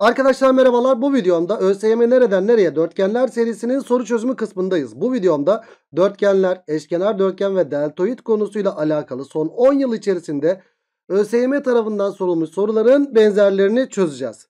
Arkadaşlar merhabalar bu videomda ÖSYM nereden nereye dörtgenler serisinin soru çözümü kısmındayız. Bu videomda dörtgenler, eşkenar dörtgen ve deltoid konusuyla alakalı son 10 yıl içerisinde ÖSYM tarafından sorulmuş soruların benzerlerini çözeceğiz.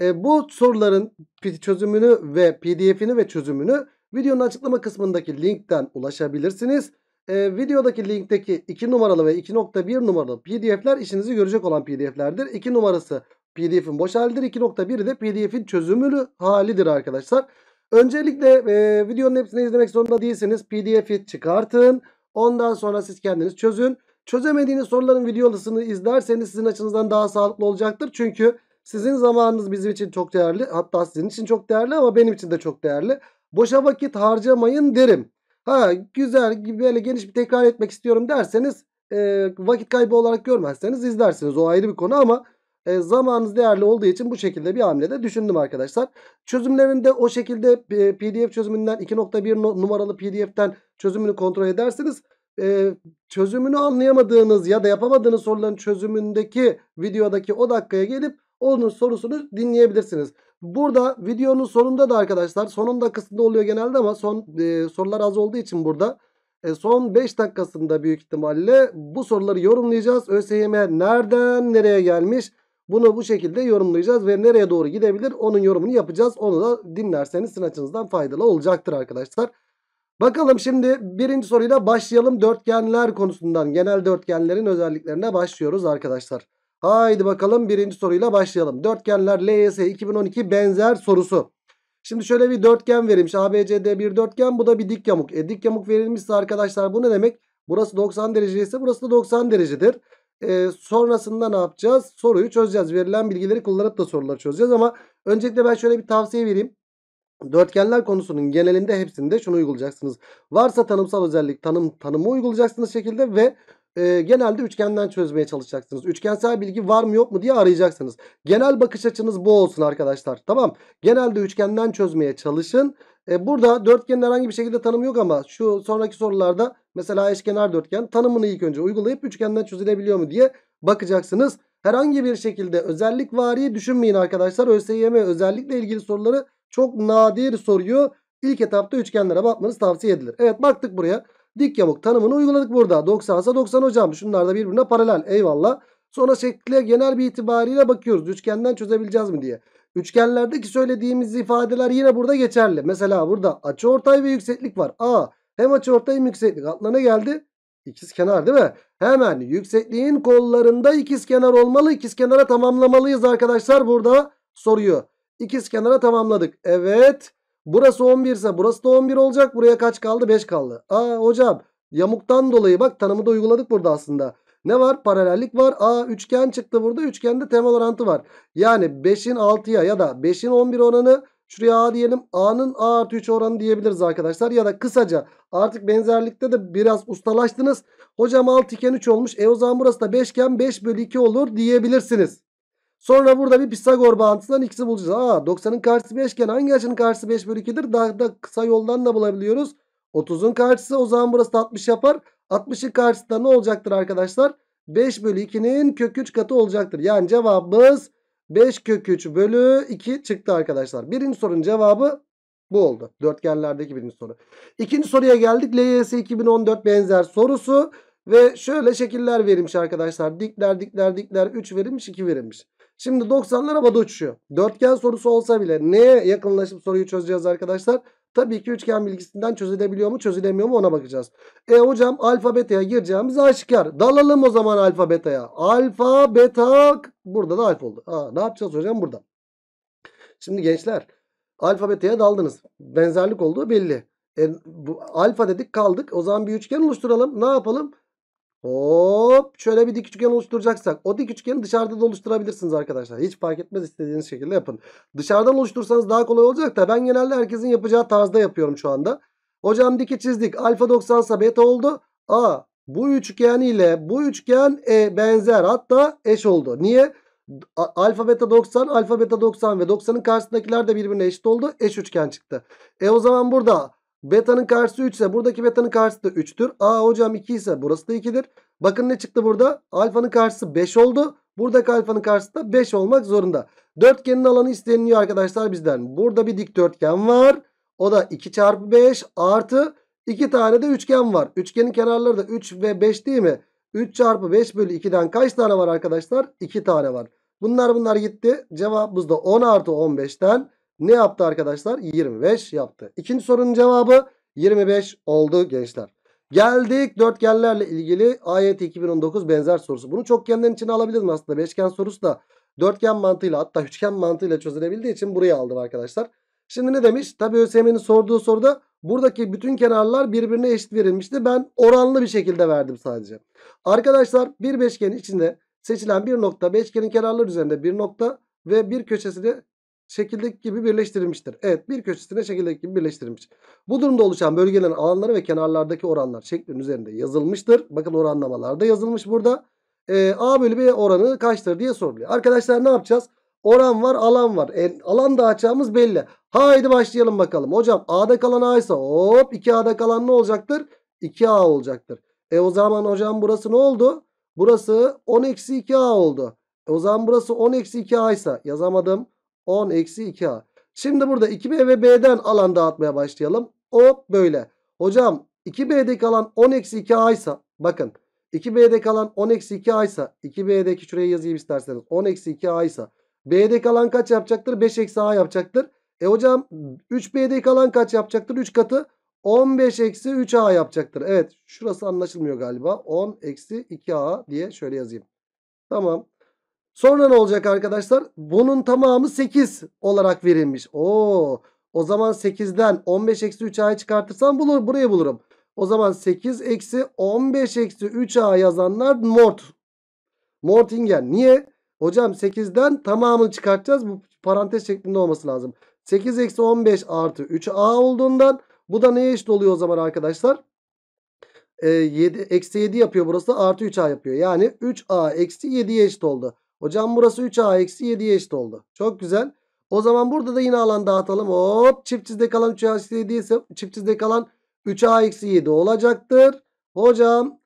E, bu soruların çözümünü ve pdf'ini ve çözümünü videonun açıklama kısmındaki linkten ulaşabilirsiniz. E, videodaki linkteki 2 numaralı ve 2.1 numaralı pdf'ler işinizi görecek olan pdf'lerdir. 2 numarası PDF'in boş halidir. 2.1 de PDF'in çözümlü halidir arkadaşlar. Öncelikle e, videonun hepsini izlemek zorunda değilsiniz. PDF'i çıkartın. Ondan sonra siz kendiniz çözün. Çözemediğiniz soruların videolarını izlerseniz sizin açınızdan daha sağlıklı olacaktır. Çünkü sizin zamanınız bizim için çok değerli. Hatta sizin için çok değerli ama benim için de çok değerli. Boşa vakit harcamayın derim. Ha güzel böyle geniş bir tekrar etmek istiyorum derseniz e, vakit kaybı olarak görmezseniz izlersiniz. O ayrı bir konu ama e, zamanınız değerli olduğu için bu şekilde bir hamlede düşündüm arkadaşlar. Çözümlerinde o şekilde e, pdf çözümünden 2.1 numaralı pdf'ten çözümünü kontrol ederseniz e, çözümünü anlayamadığınız ya da yapamadığınız soruların çözümündeki videodaki o dakikaya gelip onun sorusunu dinleyebilirsiniz. Burada videonun sonunda da arkadaşlar sonunda dakikasında oluyor genelde ama son e, sorular az olduğu için burada e, son 5 dakikasında büyük ihtimalle bu soruları yorumlayacağız. ÖSYM nereden nereye gelmiş? Bunu bu şekilde yorumlayacağız ve nereye doğru gidebilir onun yorumunu yapacağız. Onu da dinlerseniz sınavınızdan faydalı olacaktır arkadaşlar. Bakalım şimdi birinci soruyla başlayalım. Dörtgenler konusundan genel dörtgenlerin özelliklerine başlıyoruz arkadaşlar. Haydi bakalım birinci soruyla başlayalım. Dörtgenler LYS 2012 benzer sorusu. Şimdi şöyle bir dörtgen verilmiş. ABCD bir dörtgen bu da bir dik yamuk. E, dik yamuk verilmişse arkadaşlar bu ne demek? Burası 90 derece ise burası da 90 derecedir e, sonrasında ne yapacağız? Soruyu çözeceğiz. Verilen bilgileri kullanıp da soruları çözeceğiz ama öncelikle ben şöyle bir tavsiye vereyim. Dörtgenler konusunun genelinde hepsinde şunu uygulayacaksınız. Varsa tanımsal özellik tanım tanımı uygulayacaksınız şekilde ve e, genelde üçgenden çözmeye çalışacaksınız. Üçgensel bilgi var mı yok mu diye arayacaksınız. Genel bakış açınız bu olsun arkadaşlar. Tamam. Genelde üçgenden çözmeye çalışın. E, burada dörtgenin herhangi bir şekilde tanımı yok ama şu sonraki sorularda mesela eşkenar dörtgen tanımını ilk önce uygulayıp üçgenden çözülebiliyor mu diye bakacaksınız. Herhangi bir şekilde özellik variyi düşünmeyin arkadaşlar. ÖSYM özellikle ilgili soruları çok nadir soruyor. İlk etapta üçgenlere bakmanız tavsiye edilir. Evet baktık buraya. Dik yamuk tanımını uyguladık burada. 90'sa 90 hocam. Şunlar da birbirine paralel. Eyvallah. Sonra şekle genel bir itibariyle bakıyoruz. Üçgenden çözebileceğiz mi diye. Üçgenlerdeki söylediğimiz ifadeler yine burada geçerli. Mesela burada açı ortay ve yükseklik var. A hem açı ortay hem yükseklik. Aklına geldi? İkiz kenar değil mi? Hemen yüksekliğin kollarında ikiz kenar olmalı. İkiz kenara tamamlamalıyız arkadaşlar burada soruyor. İkiz kenara tamamladık. Evet. Burası 11 ise burası da 11 olacak. Buraya kaç kaldı? 5 kaldı. Aa hocam yamuktan dolayı bak tanımı da uyguladık burada aslında. Ne var? Paralellik var. A üçgen çıktı burada. Üçgende temel orantı var. Yani 5'in 6'ya ya da 5'in 11 oranı şuraya A diyelim. A'nın A artı 3 oranı diyebiliriz arkadaşlar. Ya da kısaca artık benzerlikte de biraz ustalaştınız. Hocam 6 iken 3 olmuş. E o zaman burası da 5 iken 5 bölü 2 olur diyebilirsiniz. Sonra burada bir Pisagor bağıntısından ikisi bulacağız. Aa 90'ın karşısı 5 iken hangi açının karşısı 5 bölü 2'dir? Daha da kısa yoldan da bulabiliyoruz. 30'un karşısı o zaman burası da 60 yapar. 60'ın karşısında ne olacaktır arkadaşlar? 5 bölü 2'nin kök 3 katı olacaktır. Yani cevabımız 5 kök 3 bölü 2 çıktı arkadaşlar. Birinci sorunun cevabı bu oldu. Dörtgenlerdeki birinci soru. İkinci soruya geldik. LYS 2014 benzer sorusu. Ve şöyle şekiller verilmiş arkadaşlar. Dikler dikler dikler 3 verilmiş 2 verilmiş. Şimdi 90'lar havada uçuyor. Dörtgen sorusu olsa bile neye yakınlaşıp soruyu çözeceğiz arkadaşlar? Tabii ki üçgen bilgisinden çözülebiliyor mu çözülemiyor mu ona bakacağız. E hocam alfa beta'ya gireceğimiz aşikar. Dalalım o zaman alfa beta'ya. Alfa beta burada da alfa oldu. Aa, ne yapacağız hocam burada? Şimdi gençler alfa beta'ya daldınız. Benzerlik olduğu belli. E, bu, alfa dedik kaldık. O zaman bir üçgen oluşturalım. Ne yapalım? Hop şöyle bir dik üçgen oluşturacaksak o dik üçgeni dışarıda da oluşturabilirsiniz arkadaşlar. Hiç fark etmez istediğiniz şekilde yapın. Dışarıdan oluştursanız daha kolay olacak da ben genelde herkesin yapacağı tarzda yapıyorum şu anda. Hocam diki çizdik. Alfa 90 ise beta oldu. A bu üçgen ile bu üçgen e, benzer hatta eş oldu. Niye? Alfa beta 90, alfa beta 90 ve 90'ın karşısındakiler de birbirine eşit oldu. Eş üçgen çıktı. E o zaman burada Beta'nın karşısı 3 ise buradaki beta'nın karşısı da 3'tür. A hocam 2 ise burası da 2'dir. Bakın ne çıktı burada? Alfanın karşısı 5 oldu. Buradaki alfanın karşısı da 5 olmak zorunda. Dörtgenin alanı isteniliyor arkadaşlar bizden. Burada bir dikdörtgen var. O da 2 çarpı 5 artı 2 tane de üçgen var. Üçgenin kenarları da 3 ve 5 değil mi? 3 çarpı 5 bölü 2'den kaç tane var arkadaşlar? 2 tane var. Bunlar bunlar gitti. Cevabımız da 10 artı 15'ten ne yaptı arkadaşlar? 25 yaptı. İkinci sorunun cevabı 25 oldu gençler. Geldik dörtgenlerle ilgili AYT 2019 benzer sorusu. Bunu çok kendin için alabilirim aslında. Beşgen sorusu da dörtgen mantığıyla hatta üçgen mantığıyla çözülebildiği için buraya aldım arkadaşlar. Şimdi ne demiş? Tabi ÖSYM'nin sorduğu soruda buradaki bütün kenarlar birbirine eşit verilmişti. Ben oranlı bir şekilde verdim sadece. Arkadaşlar bir beşgenin içinde seçilen bir nokta beşgenin kenarları üzerinde bir nokta ve bir köşesi de şekildeki gibi birleştirilmiştir. Evet bir köşesine şekildeki gibi birleştirilmiş. Bu durumda oluşan bölgelerin alanları ve kenarlardaki oranlar şeklin üzerinde yazılmıştır. Bakın oranlamalarda yazılmış burada. Ee, A bölü B oranı kaçtır diye soruluyor. Arkadaşlar ne yapacağız? Oran var alan var. E, alan dağıtacağımız belli. Haydi başlayalım bakalım. Hocam A'da kalan A ise hop 2A'da kalan ne olacaktır? 2A olacaktır. E o zaman hocam burası ne oldu? Burası 10-2A oldu. E, o zaman burası 10-2A ise yazamadım. 10 eksi 2A. Şimdi burada 2B ve B'den alan dağıtmaya başlayalım. O böyle. Hocam 2B'deki alan 10 eksi 2A ise bakın 2B'de kalan 10 eksi 2A ise 2B'deki şuraya yazayım isterseniz 10 eksi 2A ise B'de kalan kaç yapacaktır? 5 eksi A yapacaktır. E hocam 3B'de kalan kaç yapacaktır? 3 katı 15 eksi 3A yapacaktır. Evet şurası anlaşılmıyor galiba. 10 eksi 2A diye şöyle yazayım. Tamam. Sonra ne olacak arkadaşlar? Bunun tamamı 8 olarak verilmiş. Oo, o zaman 8'den 15 eksi 3a'yı çıkartırsam bulur, burayı bulurum. O zaman 8 eksi 15 eksi 3a yazanlar mort. Mortingen. Niye? Hocam 8'den tamamını çıkartacağız. Bu parantez şeklinde olması lazım. 8 eksi 15 artı 3a olduğundan bu da neye eşit oluyor o zaman arkadaşlar? Ee, eksi ee, 7, 7 yapıyor burası artı 3a yapıyor. Yani 3a eksi 7'ye eşit oldu. Hocam burası 3a eksi 7'ye eşit oldu. Çok güzel. O zaman burada da yine alan dağıtalım. Hop çift çizde kalan 3a eksi 7 ise çift çizde kalan 3a eksi 7 olacaktır. Hocam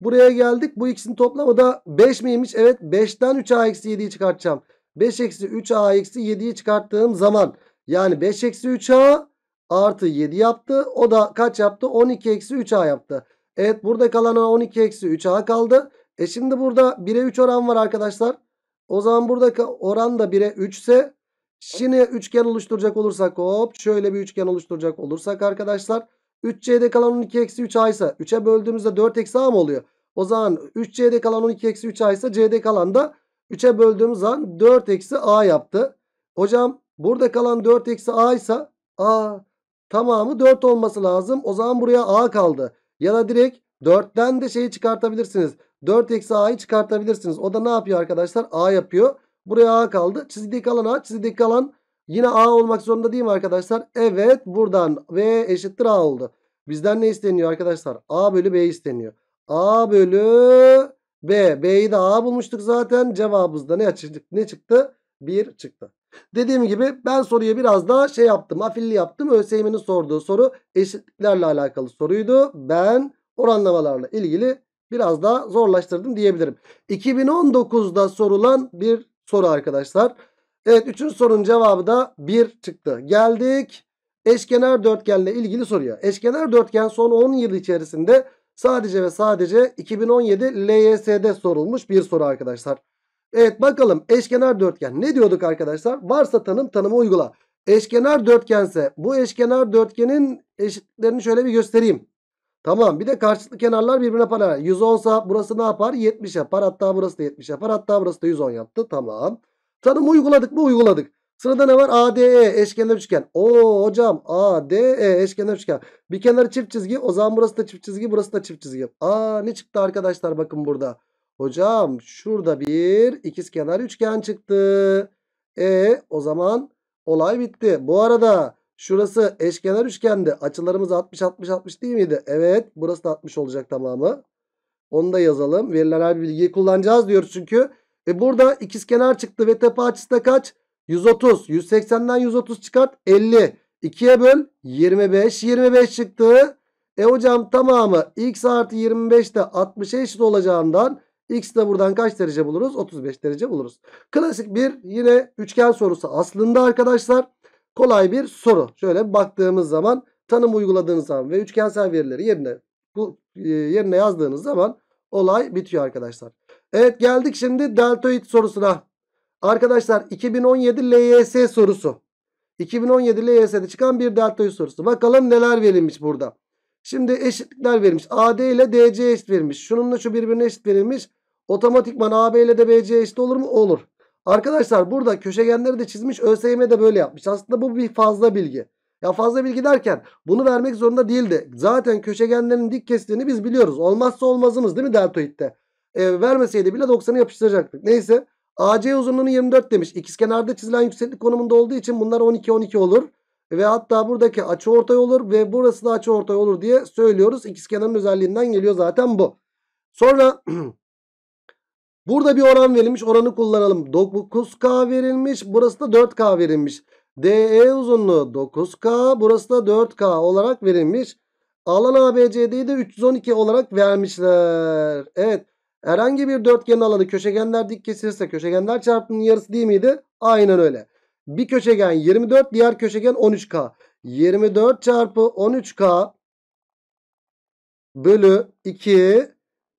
buraya geldik. Bu ikisinin toplamı da 5 miymiş? Evet 5'ten 3a eksi 7'yi çıkartacağım. 5 eksi 3a eksi 7'yi çıkarttığım zaman yani 5 eksi 3a artı 7 yaptı. O da kaç yaptı? 12 eksi 3a yaptı. Evet burada kalan 12 eksi 3a kaldı. E şimdi burada 1'e 3 oran var arkadaşlar. O zaman buradaki oran da 1'e 3 ise şimdi üçgen oluşturacak olursak hop şöyle bir üçgen oluşturacak olursak arkadaşlar 3C'de kalan 12-3A eksi ise 3'e böldüğümüzde 4 eksi A mı oluyor? O zaman 3C'de kalan 12-3A eksi ise C'de kalan da 3'e böldüğümüz zaman 4 eksi A yaptı. Hocam burada kalan 4 eksi A ise A tamamı 4 olması lazım. O zaman buraya A kaldı. Ya da direkt 4'ten de şeyi çıkartabilirsiniz. 4 eksi a'yı çıkartabilirsiniz. O da ne yapıyor arkadaşlar? A yapıyor. Buraya a kaldı. Çizgideki alan a. Çizgideki kalan yine a olmak zorunda değil mi arkadaşlar? Evet buradan v eşittir a oldu. Bizden ne isteniyor arkadaşlar? a bölü b isteniyor. a bölü b. b'yi de a bulmuştuk zaten. Cevabımızda ne, ne çıktı? 1 çıktı. Dediğim gibi ben soruya biraz daha şey yaptım. Afilli yaptım. ÖSYM'nin sorduğu soru eşitliklerle alakalı soruydu. Ben oranlamalarla ilgili biraz daha zorlaştırdım diyebilirim. 2019'da sorulan bir soru arkadaşlar. Evet 3. sorunun cevabı da 1 çıktı. Geldik eşkenar dörtgenle ilgili soruya. Eşkenar dörtgen son 10 yıl içerisinde sadece ve sadece 2017 LYS'de sorulmuş bir soru arkadaşlar. Evet bakalım eşkenar dörtgen ne diyorduk arkadaşlar? Varsa tanım tanımı uygula. Eşkenar dörtgense bu eşkenar dörtgenin eşitlerini şöyle bir göstereyim. Tamam bir de karşılıklı kenarlar birbirine paralel. 110 sa burası ne yapar? 70 yapar. Hatta burası da 70 yapar. Hatta burası da 110 yaptı. Tamam. Tanımı uyguladık mı? Uyguladık. Sırada ne var? ADE eşkenar üçgen. Oo hocam ADE eşkenar üçgen. Bir kenarı çift çizgi. O zaman burası da çift çizgi. Burası da çift çizgi. Aa ne çıktı arkadaşlar bakın burada. Hocam şurada bir ikiz kenar üçgen çıktı. E o zaman olay bitti. Bu arada Şurası eşkenar üçgende. Açılarımız 60 60 60 değil miydi? Evet. Burası da 60 olacak tamamı. Onu da yazalım. Verilen her bilgiyi kullanacağız diyoruz çünkü. E burada ikizkenar çıktı ve tepe açısı da kaç? 130. 180'den 130 çıkart 50. 2'ye böl 25. 25 çıktı. E hocam tamamı x artı 25 de 60'a eşit olacağından x de buradan kaç derece buluruz? 35 derece buluruz. Klasik bir yine üçgen sorusu aslında arkadaşlar kolay bir soru. Şöyle baktığımız zaman tanım uyguladığınız zaman ve üçgensel verileri yerine bu e, yerine yazdığınız zaman olay bitiyor arkadaşlar. Evet geldik şimdi deltoid sorusuna. Arkadaşlar 2017 LYS sorusu. 2017 LYS'de çıkan bir deltoid sorusu. Bakalım neler verilmiş burada. Şimdi eşitlikler verilmiş. AD ile DC eşit verilmiş. Şununla şu birbirine eşit verilmiş. Otomatikman AB ile de BC eşit olur mu? Olur. Arkadaşlar burada köşegenleri de çizmiş. ÖSYM de böyle yapmış. Aslında bu bir fazla bilgi. Ya fazla bilgi derken bunu vermek zorunda değildi. Zaten köşegenlerin dik kestiğini biz biliyoruz. Olmazsa olmazımız değil mi deltoid'de? E, ee, vermeseydi bile 90'ı yapıştıracaktık. Neyse. AC uzunluğunu 24 demiş. İkizkenarda çizilen yükseklik konumunda olduğu için bunlar 12-12 olur. Ve hatta buradaki açı ortay olur ve burası da açı ortay olur diye söylüyoruz. İkizkenarın özelliğinden geliyor zaten bu. Sonra Burada bir oran verilmiş. Oranı kullanalım. 9K verilmiş. Burası da 4K verilmiş. DE uzunluğu 9K. Burası da 4K olarak verilmiş. Alan ABCD'yi de 312 olarak vermişler. Evet. Herhangi bir dörtgen alanı köşegenler dik kesilirse köşegenler çarpımının yarısı değil miydi? Aynen öyle. Bir köşegen 24 diğer köşegen 13K. 24 çarpı 13K bölü 2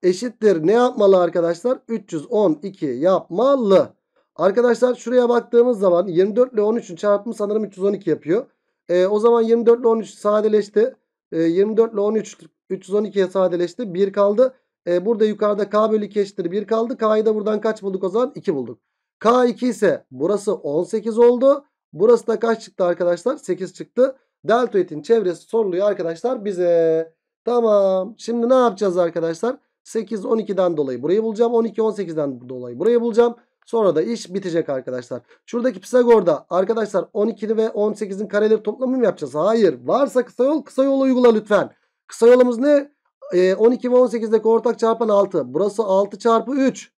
eşittir. Ne yapmalı arkadaşlar? 312 yapmalı. Arkadaşlar şuraya baktığımız zaman 24 ile 13'ün çarpımı sanırım 312 yapıyor. E, o zaman 24 ile 13 sadeleşti. E, 24 ile 13 312'ye sadeleşti. 1 kaldı. E, burada yukarıda k bölü 2 eşittir 1 kaldı. K'yı da buradan kaç bulduk o zaman? 2 bulduk. K 2 ise burası 18 oldu. Burası da kaç çıktı arkadaşlar? 8 çıktı. Deltoid'in çevresi soruluyor arkadaşlar bize. Tamam. Şimdi ne yapacağız arkadaşlar? 8 12'den dolayı burayı bulacağım. 12 18'den dolayı burayı bulacağım. Sonra da iş bitecek arkadaşlar. Şuradaki Pisagor'da arkadaşlar 12'li ve 18'in kareleri toplamı mı yapacağız? Hayır. Varsa kısa yol kısa yolu uygula lütfen. Kısa yolumuz ne? E, ee, 12 ve 18'deki ortak çarpan 6. Burası 6 çarpı 3.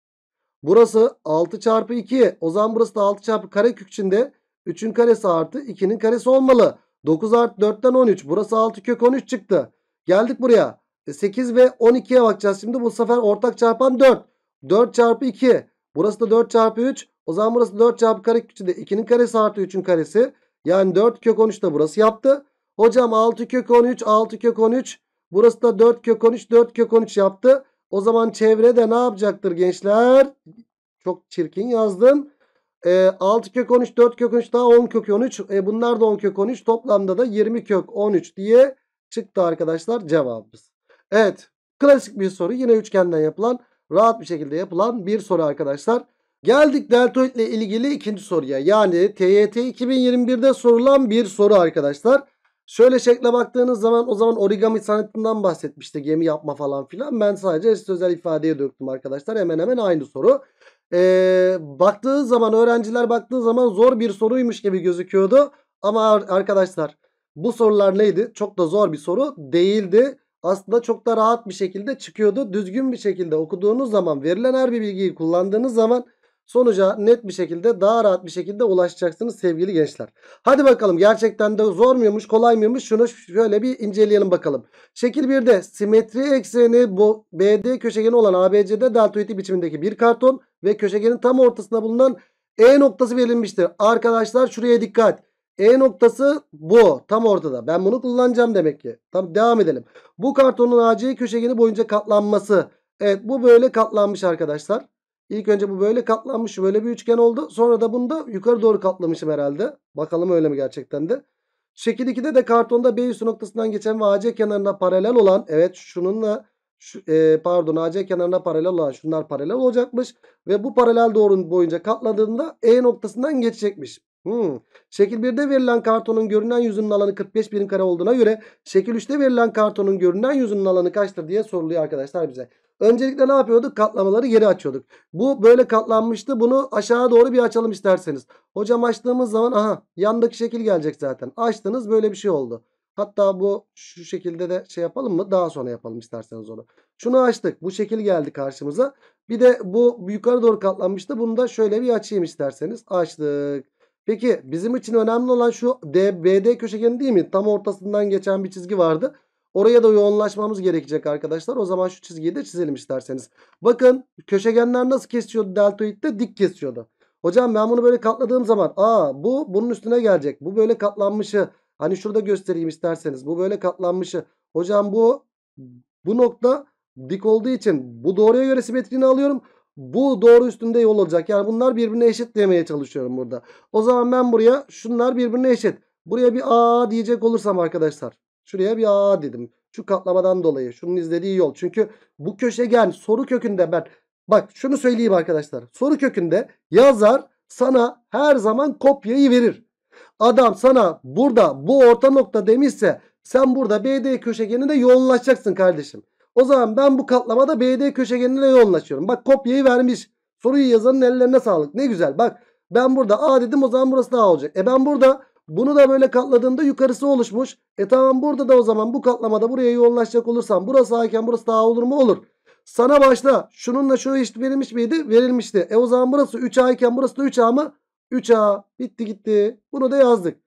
Burası 6 çarpı 2. O zaman burası da 6 çarpı karekök içinde 3'ün karesi artı 2'nin karesi olmalı. 9 artı 4'ten 13. Burası 6 kök 13 çıktı. Geldik buraya. 8 ve 12'ye bakacağız. Şimdi bu sefer ortak çarpan 4. 4 çarpı 2. Burası da 4 çarpı 3. O zaman burası 4 çarpı kare küçüğü de 2'nin karesi artı 3'ün karesi. Yani 4 kök 13 de burası yaptı. Hocam 6 kök 13 6 kök 13. Burası da 4 kök 13 4 kök 13 yaptı. O zaman çevrede ne yapacaktır gençler? Çok çirkin yazdım. E, 6 kök 13 4 kök 13 daha 10 kök 13. E, bunlar da 10 kök 13. Toplamda da 20 kök 13 diye çıktı arkadaşlar cevabımız. Evet klasik bir soru yine üçgenden yapılan rahat bir şekilde yapılan bir soru arkadaşlar. Geldik deltoid ile ilgili ikinci soruya. Yani TYT 2021'de sorulan bir soru arkadaşlar. Şöyle şekle baktığınız zaman o zaman origami sanatından bahsetmişti. Gemi yapma falan filan. Ben sadece sözel ifadeye döktüm arkadaşlar. Hemen hemen aynı soru. Ee, baktığı zaman öğrenciler baktığı zaman zor bir soruymuş gibi gözüküyordu. Ama arkadaşlar bu sorular neydi? Çok da zor bir soru değildi aslında çok da rahat bir şekilde çıkıyordu. Düzgün bir şekilde okuduğunuz zaman verilen her bir bilgiyi kullandığınız zaman sonuca net bir şekilde daha rahat bir şekilde ulaşacaksınız sevgili gençler. Hadi bakalım gerçekten de zor muymuş kolay mıymış şunu şöyle bir inceleyelim bakalım. Şekil 1'de simetri ekseni bu BD köşegeni olan ABC'de deltoidi biçimindeki bir karton ve köşegenin tam ortasında bulunan E noktası verilmiştir. Arkadaşlar şuraya dikkat. E noktası bu. Tam ortada. Ben bunu kullanacağım demek ki. Tamam, devam edelim. Bu kartonun AC köşegeni boyunca katlanması. Evet bu böyle katlanmış arkadaşlar. İlk önce bu böyle katlanmış. Böyle bir üçgen oldu. Sonra da bunu da yukarı doğru katlamışım herhalde. Bakalım öyle mi gerçekten de. Şekil 2'de de kartonda B üstü noktasından geçen ve AC kenarına paralel olan. Evet şununla şu, e, pardon AC kenarına paralel olan şunlar paralel olacakmış. Ve bu paralel doğrunun boyunca katladığında E noktasından geçecekmiş. Hmm. Şekil 1'de verilen kartonun görünen yüzünün alanı 45 birim kare olduğuna göre şekil 3'te verilen kartonun görünen yüzünün alanı kaçtır diye soruluyor arkadaşlar bize. Öncelikle ne yapıyorduk? Katlamaları geri açıyorduk. Bu böyle katlanmıştı. Bunu aşağı doğru bir açalım isterseniz. Hocam açtığımız zaman aha yandaki şekil gelecek zaten. Açtınız böyle bir şey oldu. Hatta bu şu şekilde de şey yapalım mı? Daha sonra yapalım isterseniz onu. Şunu açtık. Bu şekil geldi karşımıza. Bir de bu yukarı doğru katlanmıştı. Bunu da şöyle bir açayım isterseniz. Açtık. Peki bizim için önemli olan şu DBD köşegeni değil mi? Tam ortasından geçen bir çizgi vardı. Oraya da yoğunlaşmamız gerekecek arkadaşlar. O zaman şu çizgiyi de çizelim isterseniz. Bakın köşegenler nasıl kesiyordu deltoidde? Dik kesiyordu. Hocam ben bunu böyle katladığım zaman aa bu bunun üstüne gelecek. Bu böyle katlanmışı. Hani şurada göstereyim isterseniz. Bu böyle katlanmışı. Hocam bu bu nokta dik olduğu için bu doğruya göre simetriğini alıyorum. Bu doğru üstünde yol olacak. Yani bunlar birbirine eşit demeye çalışıyorum burada. O zaman ben buraya şunlar birbirine eşit. Buraya bir A diyecek olursam arkadaşlar. Şuraya bir A dedim. Şu katlamadan dolayı. Şunun izlediği yol. Çünkü bu köşegen soru kökünde ben. Bak şunu söyleyeyim arkadaşlar. Soru kökünde yazar sana her zaman kopyayı verir. Adam sana burada bu orta nokta demişse sen burada BD köşegenine yoğunlaşacaksın kardeşim. O zaman ben bu katlamada BD köşegenine yoğunlaşıyorum. Bak kopyayı vermiş. Soruyu yazanın ellerine sağlık. Ne güzel. Bak ben burada A dedim o zaman burası da A olacak. E ben burada bunu da böyle katladığımda yukarısı oluşmuş. E tamam burada da o zaman bu katlamada buraya yoğunlaşacak olursam burası A iken burası da A olur mu? Olur. Sana başla. Şununla şu eşit verilmiş miydi? Verilmişti. E o zaman burası 3A iken burası da 3A mı? 3A. Bitti gitti. Bunu da yazdık.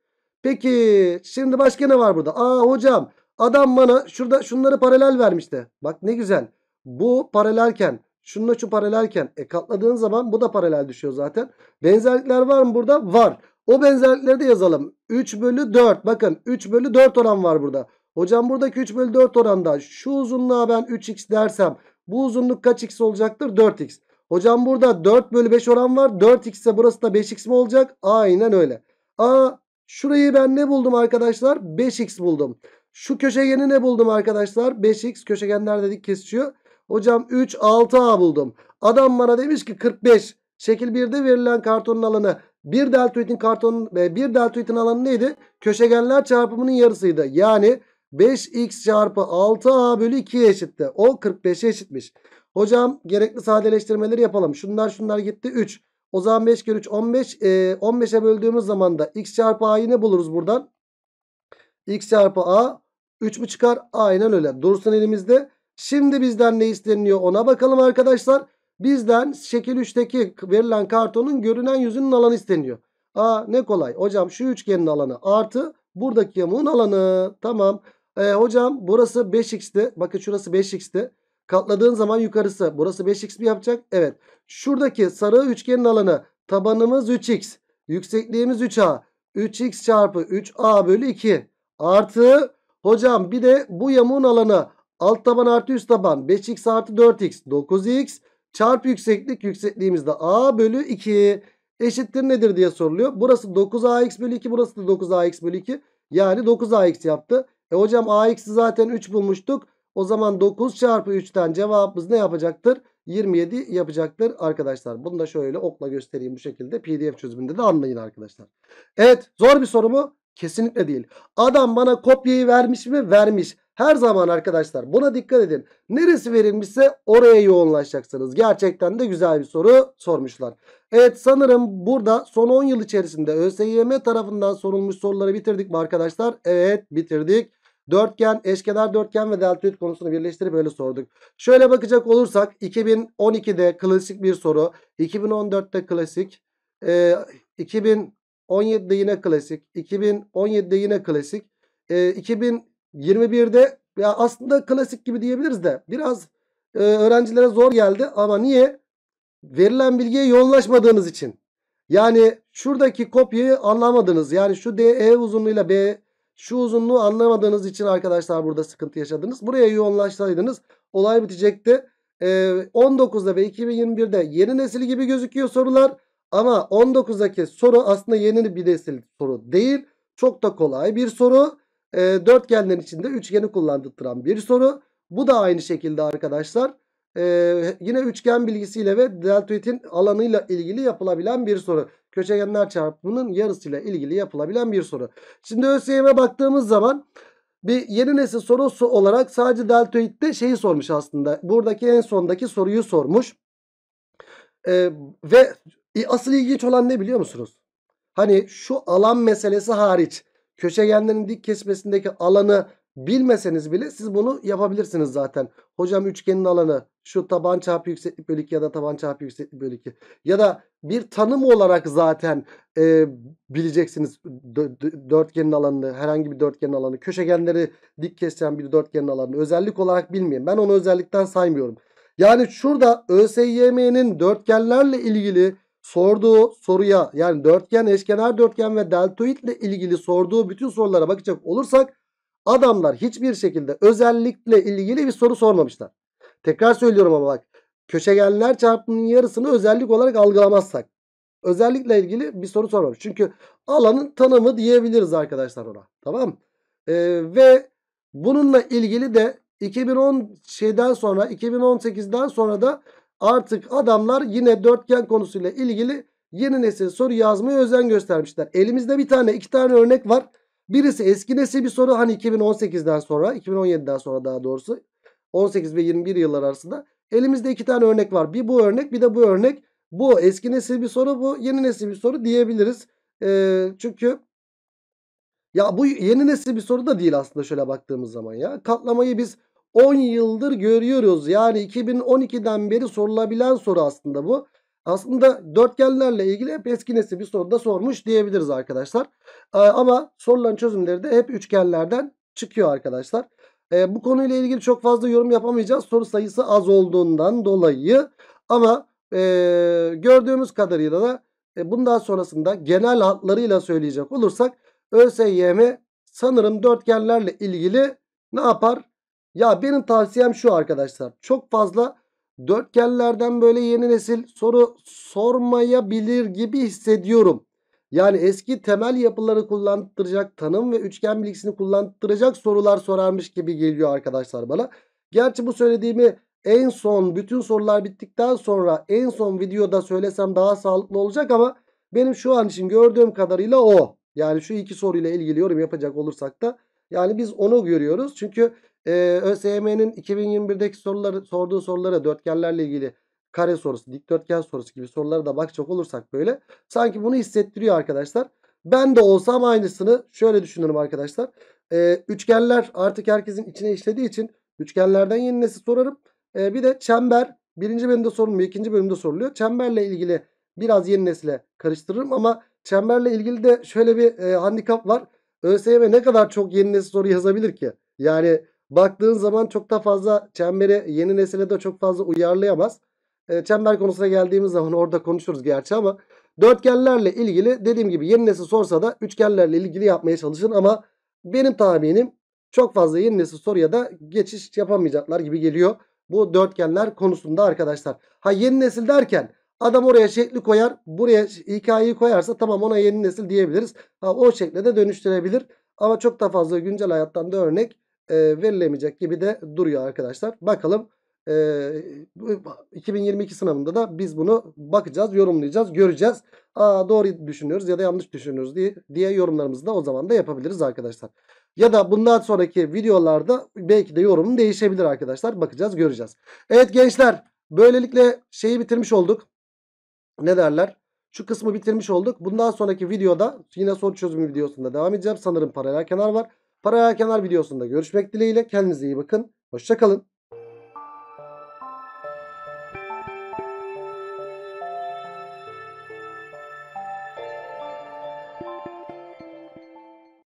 Peki şimdi başka ne var burada? Aa hocam Adam bana şurada şunları paralel vermişti. Bak ne güzel. Bu paralelken şununla şu paralelken e katladığın zaman bu da paralel düşüyor zaten. Benzerlikler var mı burada? Var. O benzerlikleri de yazalım. 3 bölü 4. Bakın 3 bölü 4 oran var burada. Hocam buradaki 3 bölü 4 oranda şu uzunluğa ben 3x dersem bu uzunluk kaç x olacaktır? 4x. Hocam burada 4 bölü 5 oran var. 4x ise burası da 5x mi olacak? Aynen öyle. Aa şurayı ben ne buldum arkadaşlar? 5x buldum. Şu köşegeni ne buldum arkadaşlar? 5x köşegenler dedik kesişiyor. Hocam 3 6a buldum. Adam bana demiş ki 45. Şekil 1'de verilen kartonun alanı. Bir deltoidin kartonun e, bir deltoidin alanı neydi? Köşegenler çarpımının yarısıydı. Yani 5x çarpı 6a bölü 2 eşitti. O 45'e eşitmiş. Hocam gerekli sadeleştirmeleri yapalım. Şunlar şunlar gitti 3. O zaman 5 kere 3 15. E, 15'e böldüğümüz zaman da x çarpı a'yı ne buluruz buradan? x çarpı a 3 mü çıkar? Aynen öyle. Dursun elimizde. Şimdi bizden ne isteniyor ona bakalım arkadaşlar. Bizden şekil 3'teki verilen kartonun görünen yüzünün alanı isteniyor. Aa ne kolay. Hocam şu üçgenin alanı artı buradaki yamuğun alanı. Tamam. Ee, hocam burası 5x'ti. Bakın şurası 5x'ti. Katladığın zaman yukarısı. Burası 5x mi yapacak? Evet. Şuradaki sarı üçgenin alanı. Tabanımız 3x. Yüksekliğimiz 3a. 3x çarpı 3a bölü 2. Artı Hocam bir de bu yamuğun alanı alt taban artı üst taban 5x artı 4x 9x çarp yükseklik yüksekliğimizde a bölü 2 eşittir nedir diye soruluyor. Burası 9ax bölü 2 burası da 9ax bölü 2 yani 9ax yaptı. E hocam ax'i zaten 3 bulmuştuk. O zaman 9 çarpı 3'ten cevabımız ne yapacaktır? 27 yapacaktır arkadaşlar. Bunu da şöyle okla göstereyim bu şekilde. PDF çözümünde de anlayın arkadaşlar. Evet zor bir soru mu? Kesinlikle değil. Adam bana kopyayı vermiş mi? Vermiş. Her zaman arkadaşlar buna dikkat edin. Neresi verilmişse oraya yoğunlaşacaksınız. Gerçekten de güzel bir soru sormuşlar. Evet sanırım burada son 10 yıl içerisinde ÖSYM tarafından sorulmuş soruları bitirdik mi arkadaşlar? Evet bitirdik. Dörtgen, eşkenar dörtgen ve deltoid konusunu birleştirip böyle sorduk. Şöyle bakacak olursak 2012'de klasik bir soru. 2014'te klasik. E, ee, 2000 2017'de yine klasik. 2017'de yine klasik. E, 2021'de ya aslında klasik gibi diyebiliriz de biraz e, öğrencilere zor geldi ama niye? Verilen bilgiye yoğunlaşmadığınız için. Yani şuradaki kopyayı anlamadınız. Yani şu DE uzunluğuyla B şu uzunluğu anlamadığınız için arkadaşlar burada sıkıntı yaşadınız. Buraya yoğunlaşsaydınız olay bitecekti. E, 19'da ve 2021'de yeni nesil gibi gözüküyor sorular. Ama 19'daki soru aslında yeni bir nesil soru değil. Çok da kolay bir soru. E, ee, dörtgenlerin içinde üçgeni kullandırtıran bir soru. Bu da aynı şekilde arkadaşlar. Ee, yine üçgen bilgisiyle ve deltoidin alanıyla ilgili yapılabilen bir soru. Köşegenler çarpımının yarısıyla ilgili yapılabilen bir soru. Şimdi ÖSYM'e baktığımız zaman bir yeni nesil sorusu olarak sadece deltoidde şeyi sormuş aslında. Buradaki en sondaki soruyu sormuş. Ee, ve e, asıl ilginç olan ne biliyor musunuz? Hani şu alan meselesi hariç köşegenlerin dik kesmesindeki alanı bilmeseniz bile siz bunu yapabilirsiniz zaten. Hocam üçgenin alanı şu taban çarpı yükseklik bölü 2 ya da taban çarpı yükseklik bölü 2 ya da bir tanım olarak zaten e, bileceksiniz dörtgenin alanını herhangi bir dörtgenin alanı köşegenleri dik kesen bir dörtgenin alanını özellik olarak bilmeyin. Ben onu özellikten saymıyorum. Yani şurada ÖSYM'nin dörtgenlerle ilgili sorduğu soruya yani dörtgen, eşkenar dörtgen ve deltoidle ilgili sorduğu bütün sorulara bakacak olursak adamlar hiçbir şekilde özellikle ilgili bir soru sormamışlar. Tekrar söylüyorum ama bak köşegenler çarpımının yarısını özellik olarak algılamazsak özellikle ilgili bir soru sormamış. Çünkü alanın tanımı diyebiliriz arkadaşlar ona. Tamam ee, Ve bununla ilgili de 2010 şeyden sonra 2018'den sonra da Artık adamlar yine dörtgen konusuyla ilgili yeni nesil soru yazmaya özen göstermişler. Elimizde bir tane iki tane örnek var. Birisi eski nesil bir soru hani 2018'den sonra 2017'den sonra daha doğrusu 18 ve 21 yıllar arasında. Elimizde iki tane örnek var. Bir bu örnek bir de bu örnek. Bu eski nesil bir soru bu yeni nesil bir soru diyebiliriz. Ee, çünkü ya bu yeni nesil bir soru da değil aslında şöyle baktığımız zaman ya. Katlamayı biz 10 yıldır görüyoruz. Yani 2012'den beri sorulabilen soru aslında bu. Aslında dörtgenlerle ilgili hep eskinesi nesil bir soruda sormuş diyebiliriz arkadaşlar. Ee, ama soruların çözümleri de hep üçgenlerden çıkıyor arkadaşlar. E, bu konuyla ilgili çok fazla yorum yapamayacağız. Soru sayısı az olduğundan dolayı. Ama e, gördüğümüz kadarıyla da e, bundan sonrasında genel hatlarıyla söyleyecek olursak ÖSYM sanırım dörtgenlerle ilgili ne yapar? Ya benim tavsiyem şu arkadaşlar. Çok fazla dörtgenlerden böyle yeni nesil soru sormayabilir gibi hissediyorum. Yani eski temel yapıları kullandıracak tanım ve üçgen bilgisini kullandıracak sorular sorarmış gibi geliyor arkadaşlar bana. Gerçi bu söylediğimi en son bütün sorular bittikten sonra en son videoda söylesem daha sağlıklı olacak ama benim şu an için gördüğüm kadarıyla o. Yani şu iki soruyla ilgili yorum yapacak olursak da yani biz onu görüyoruz. Çünkü e, ÖSYM'nin 2021'deki soruları sorduğu sorulara dörtgenlerle ilgili kare sorusu, dikdörtgen sorusu gibi sorulara da bakacak olursak böyle sanki bunu hissettiriyor arkadaşlar. Ben de olsam aynısını şöyle düşünürüm arkadaşlar. E, üçgenler artık herkesin içine işlediği için üçgenlerden yeni nesil sorarım. E, bir de çember birinci bölümde sorulmuyor, ikinci bölümde soruluyor. Çemberle ilgili biraz yeni nesile karıştırırım ama çemberle ilgili de şöyle bir e, handikap var. ÖSYM ne kadar çok yeni nesil soru yazabilir ki? Yani baktığın zaman çok da fazla çemberi yeni nesile de çok fazla uyarlayamaz. E, çember konusuna geldiğimiz zaman orada konuşuruz gerçi ama dörtgenlerle ilgili dediğim gibi yeni nesil sorsa da üçgenlerle ilgili yapmaya çalışın ama benim tahminim çok fazla yeni nesil soruya da geçiş yapamayacaklar gibi geliyor. Bu dörtgenler konusunda arkadaşlar. Ha yeni nesil derken adam oraya şekli koyar. Buraya hikayeyi koyarsa tamam ona yeni nesil diyebiliriz. Ha, o şekle de dönüştürebilir. Ama çok da fazla güncel hayattan da örnek e, verilemeyecek gibi de duruyor arkadaşlar. Bakalım e, 2022 sınavında da biz bunu bakacağız, yorumlayacağız, göreceğiz. Aa, doğru düşünüyoruz ya da yanlış düşünüyoruz diye, diye yorumlarımızı da o zaman da yapabiliriz arkadaşlar. Ya da bundan sonraki videolarda belki de yorumun değişebilir arkadaşlar. Bakacağız, göreceğiz. Evet gençler böylelikle şeyi bitirmiş olduk. Ne derler? Şu kısmı bitirmiş olduk. Bundan sonraki videoda yine soru çözümü videosunda devam edeceğim. Sanırım paralel kenar var. Paraya kenar videosunda görüşmek dileğiyle. Kendinize iyi bakın. Hoşçakalın.